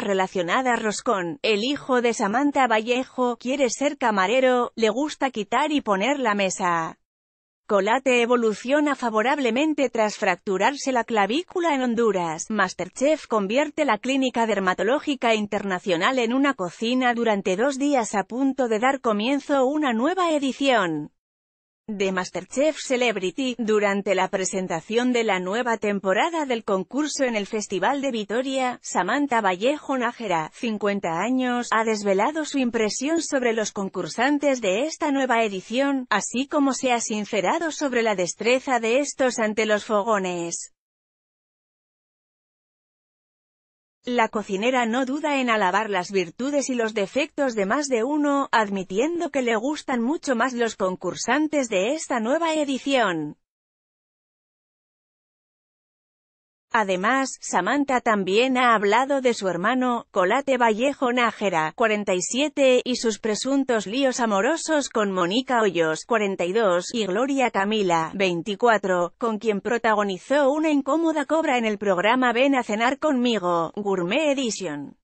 relacionada a Roscón, el hijo de Samantha Vallejo, quiere ser camarero, le gusta quitar y poner la mesa. Colate evoluciona favorablemente tras fracturarse la clavícula en Honduras. Masterchef convierte la clínica dermatológica internacional en una cocina durante dos días a punto de dar comienzo una nueva edición de Masterchef Celebrity, durante la presentación de la nueva temporada del concurso en el Festival de Vitoria, Samantha Vallejo Nájera, 50 años, ha desvelado su impresión sobre los concursantes de esta nueva edición, así como se ha sincerado sobre la destreza de estos ante los fogones. La cocinera no duda en alabar las virtudes y los defectos de más de uno, admitiendo que le gustan mucho más los concursantes de esta nueva edición. Además, Samantha también ha hablado de su hermano, Colate Vallejo Nájera, 47, y sus presuntos líos amorosos con Mónica Hoyos, 42, y Gloria Camila, 24, con quien protagonizó una incómoda cobra en el programa Ven a cenar conmigo, Gourmet Edition.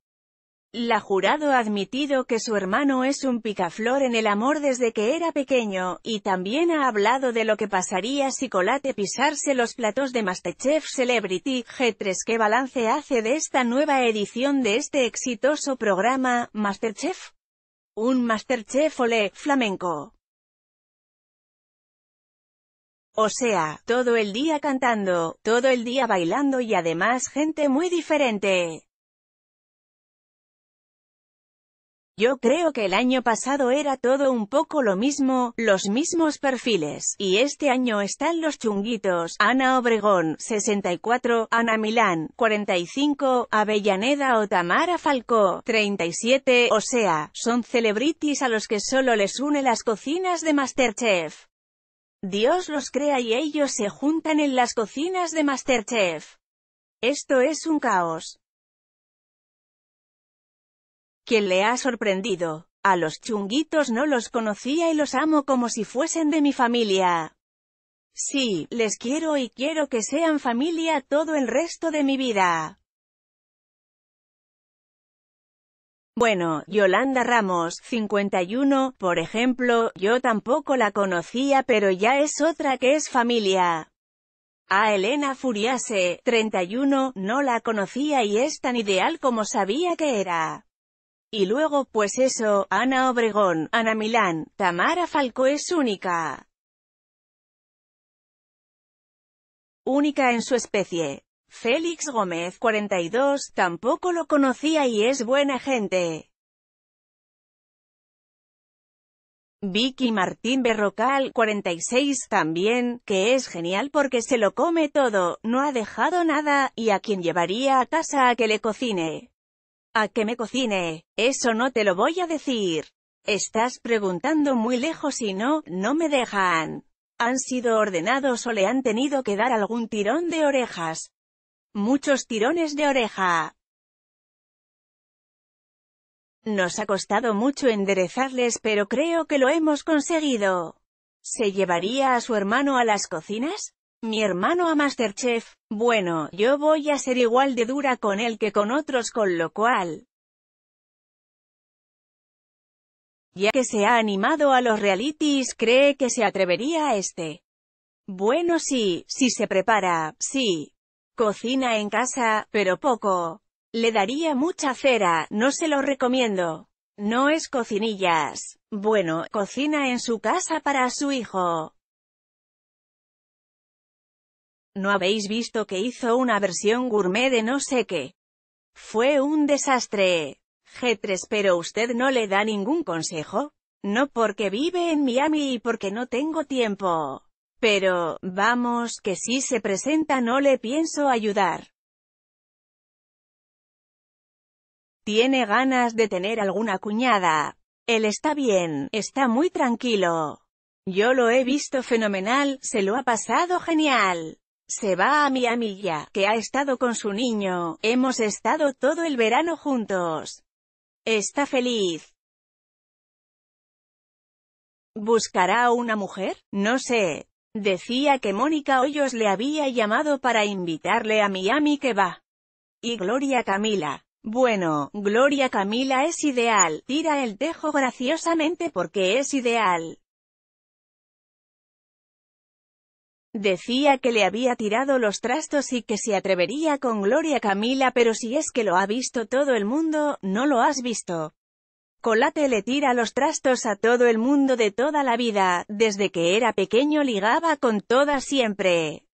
La jurado ha admitido que su hermano es un picaflor en el amor desde que era pequeño, y también ha hablado de lo que pasaría si Colate pisarse los platos de Masterchef Celebrity G3. ¿Qué balance hace de esta nueva edición de este exitoso programa, Masterchef? Un Masterchef Olé, flamenco. O sea, todo el día cantando, todo el día bailando y además gente muy diferente. Yo creo que el año pasado era todo un poco lo mismo, los mismos perfiles, y este año están los chunguitos, Ana Obregón, 64, Ana Milán, 45, Avellaneda o Tamara Falcó, 37, o sea, son celebrities a los que solo les une las cocinas de Masterchef. Dios los crea y ellos se juntan en las cocinas de Masterchef. Esto es un caos quien le ha sorprendido. A los chunguitos no los conocía y los amo como si fuesen de mi familia. Sí, les quiero y quiero que sean familia todo el resto de mi vida. Bueno, Yolanda Ramos, 51, por ejemplo, yo tampoco la conocía pero ya es otra que es familia. A Elena Furiase, 31, no la conocía y es tan ideal como sabía que era. Y luego, pues eso, Ana Obregón, Ana Milán, Tamara Falco es única. Única en su especie. Félix Gómez, 42, tampoco lo conocía y es buena gente. Vicky Martín Berrocal, 46, también, que es genial porque se lo come todo, no ha dejado nada, y a quien llevaría a casa a que le cocine a que me cocine. Eso no te lo voy a decir. Estás preguntando muy lejos y no, no me dejan. Han sido ordenados o le han tenido que dar algún tirón de orejas. Muchos tirones de oreja. Nos ha costado mucho enderezarles pero creo que lo hemos conseguido. ¿Se llevaría a su hermano a las cocinas? Mi hermano a Masterchef, bueno, yo voy a ser igual de dura con él que con otros con lo cual, ya que se ha animado a los realities cree que se atrevería a este. Bueno sí, si se prepara, sí. Cocina en casa, pero poco. Le daría mucha cera, no se lo recomiendo. No es cocinillas. Bueno, cocina en su casa para su hijo. ¿No habéis visto que hizo una versión gourmet de no sé qué? Fue un desastre. G3 pero usted no le da ningún consejo. No porque vive en Miami y porque no tengo tiempo. Pero, vamos, que si se presenta no le pienso ayudar. Tiene ganas de tener alguna cuñada. Él está bien, está muy tranquilo. Yo lo he visto fenomenal, se lo ha pasado genial. Se va a Miami ya, que ha estado con su niño, hemos estado todo el verano juntos. Está feliz. ¿Buscará a una mujer? No sé. Decía que Mónica Hoyos le había llamado para invitarle a Miami que va. Y Gloria Camila. Bueno, Gloria Camila es ideal, tira el tejo graciosamente porque es ideal. Decía que le había tirado los trastos y que se atrevería con Gloria Camila pero si es que lo ha visto todo el mundo, no lo has visto. Colate le tira los trastos a todo el mundo de toda la vida, desde que era pequeño ligaba con todas siempre.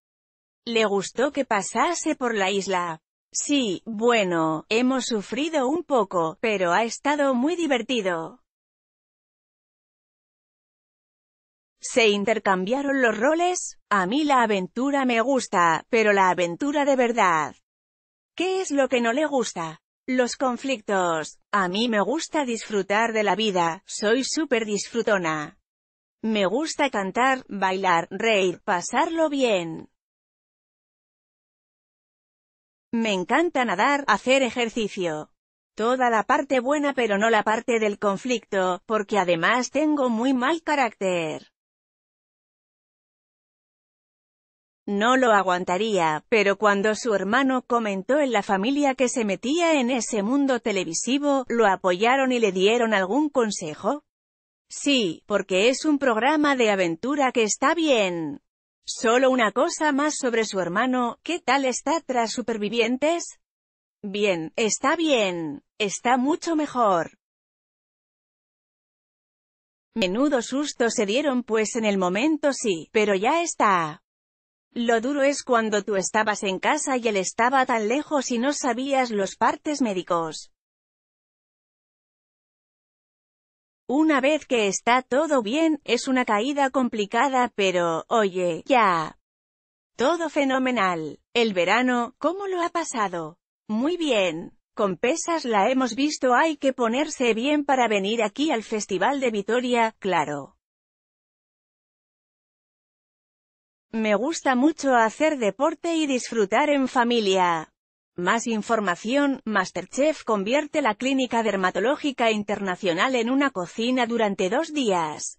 Le gustó que pasase por la isla. Sí, bueno, hemos sufrido un poco, pero ha estado muy divertido. Se intercambiaron los roles. A mí la aventura me gusta, pero la aventura de verdad. ¿Qué es lo que no le gusta? Los conflictos. A mí me gusta disfrutar de la vida, soy súper disfrutona. Me gusta cantar, bailar, reír, pasarlo bien. Me encanta nadar, hacer ejercicio. Toda la parte buena pero no la parte del conflicto, porque además tengo muy mal carácter. No lo aguantaría, pero cuando su hermano comentó en la familia que se metía en ese mundo televisivo, lo apoyaron y le dieron algún consejo. Sí, porque es un programa de aventura que está bien. Solo una cosa más sobre su hermano, ¿qué tal está tras Supervivientes? Bien, está bien, está mucho mejor. Menudo susto se dieron pues en el momento sí, pero ya está. Lo duro es cuando tú estabas en casa y él estaba tan lejos y no sabías los partes médicos. Una vez que está todo bien, es una caída complicada pero, oye, ya. Todo fenomenal. El verano, ¿cómo lo ha pasado? Muy bien. Con pesas la hemos visto hay que ponerse bien para venir aquí al Festival de Vitoria, claro. Me gusta mucho hacer deporte y disfrutar en familia. Más información, Masterchef convierte la Clínica Dermatológica Internacional en una cocina durante dos días.